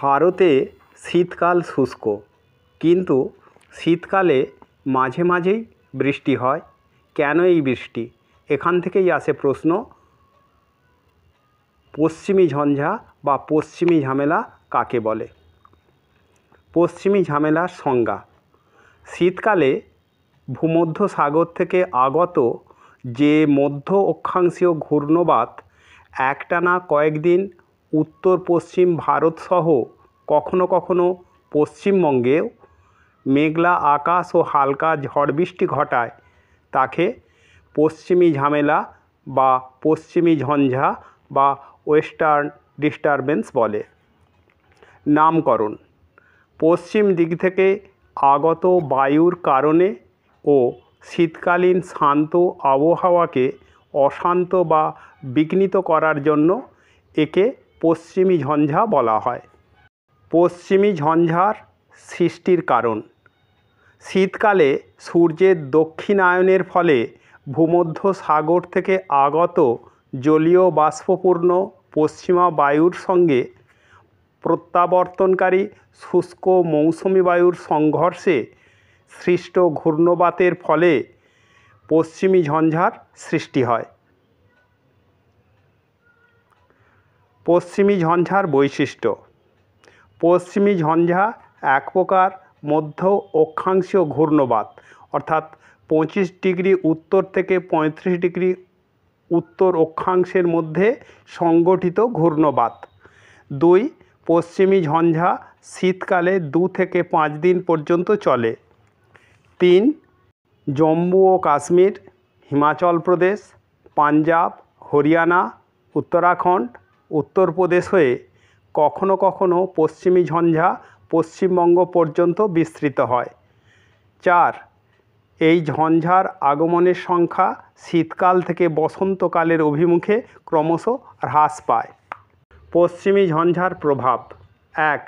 ভারতে শীতকাল শুষ্ক কিন্তু শীতকালে মাঝে মাঝেই বৃষ্টি হয় কেন এই বৃষ্টি এখান থেকেই আসে প্রশ্ন পশ্চিমী ঝঞ্ঝা বা পশ্চিমী ঝামেলা কাকে বলে পশ্চিমী ঝামেলার সংজ্ঞা শীতকালে ভূমধ্য সাগর থেকে আগত যে মধ্য অক্ষাংশীয় ঘূর্ণবাত একটানা কয়েকদিন উত্তর পশ্চিম ভারতসহ কখনো কখনও পশ্চিমবঙ্গেও মেঘলা আকাশ ও হালকা ঝড় বৃষ্টি ঘটায় তাকে পশ্চিমী ঝামেলা বা পশ্চিমী ঝঞ্ঝা বা ওয়েস্টার্ন ডিস্টারবেন্স বলে নামকরণ পশ্চিম দিক থেকে আগত বায়ুর কারণে ও শীতকালীন শান্ত আবহাওয়াকে অশান্ত বা বিঘ্নিত করার জন্য একে পশ্চিমী ঝঞ্ঝা বলা হয় পশ্চিমী ঝঞ্ঝার সৃষ্টির কারণ শীতকালে সূর্যের দক্ষিণায়নের ফলে ভূমধ্য সাগর থেকে আগত জলীয় বাষ্পপূর্ণ পশ্চিমা বায়ুর সঙ্গে প্রত্যাবর্তনকারী শুষ্ক মৌসুমি বায়ুর সংঘর্ষে সৃষ্ট ঘূর্ণবাতের ফলে পশ্চিমী ঝঞ্ঝার সৃষ্টি হয় পশ্চিমী ঝঞ্ঝার বৈশিষ্ট্য পশ্চিমী ঝঞ্ঝা এক প্রকার মধ্য অক্ষাংশীয় ঘূর্ণবাত অর্থাৎ পঁচিশ ডিগ্রি উত্তর থেকে পঁয়ত্রিশ ডিগ্রি উত্তর অক্ষাংশের মধ্যে সংগঠিত ঘূর্ণবাত দুই পশ্চিমী ঝঞ্ঝা শীতকালে দু থেকে পাঁচ দিন পর্যন্ত চলে তিন জম্মু ও কাশ্মীর হিমাচল প্রদেশ পাঞ্জাব হরিয়ানা উত্তরাখণ্ড উত্তরপ্রদেশ হয়ে কখনো কখনো পশ্চিমী ঝঞ্ঝা পশ্চিমবঙ্গ পর্যন্ত বিস্তৃত হয় চার এই ঝঞ্ঝার আগমনের সংখ্যা শীতকাল থেকে বসন্তকালের অভিমুখে ক্রমশ হ্রাস পায় পশ্চিমী ঝঞ্ঝার প্রভাব এক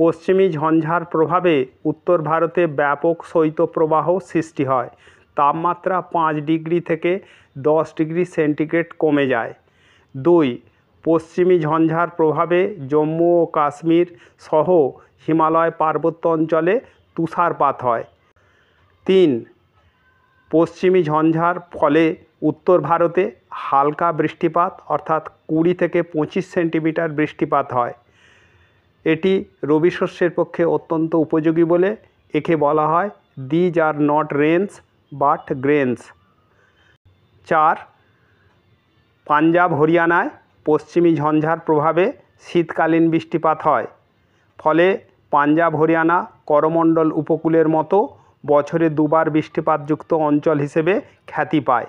পশ্চিমী ঝঞ্ঝার প্রভাবে উত্তর ভারতে ব্যাপক শৈত্যপ্রবাহ সৃষ্টি হয় তাপমাত্রা পাঁচ ডিগ্রি থেকে দশ ডিগ্রি সেন্টিগ্রেড কমে যায় দুই পশ্চিমী ঝঞ্ঝার প্রভাবে জম্মু ও কাশ্মীর সহ হিমালয় পার্বত্য অঞ্চলে তুষারপাত হয় তিন পশ্চিমী ঝঞ্ঝার ফলে উত্তর ভারতে হালকা বৃষ্টিপাত অর্থাৎ কুড়ি থেকে পঁচিশ সেন্টিমিটার বৃষ্টিপাত হয় এটি রবি শস্যের পক্ষে অত্যন্ত উপযোগী বলে একে বলা হয় these are not rains but grains চার পাঞ্জাব হরিয়ানায় পশ্চিমী ঝঞ্ঝার প্রভাবে শীতকালীন বৃষ্টিপাত হয় ফলে পাঞ্জাব হরিয়ানা করমণ্ডল উপকূলের মতো বছরে দুবার বৃষ্টিপাতযুক্ত অঞ্চল হিসেবে খ্যাতি পায়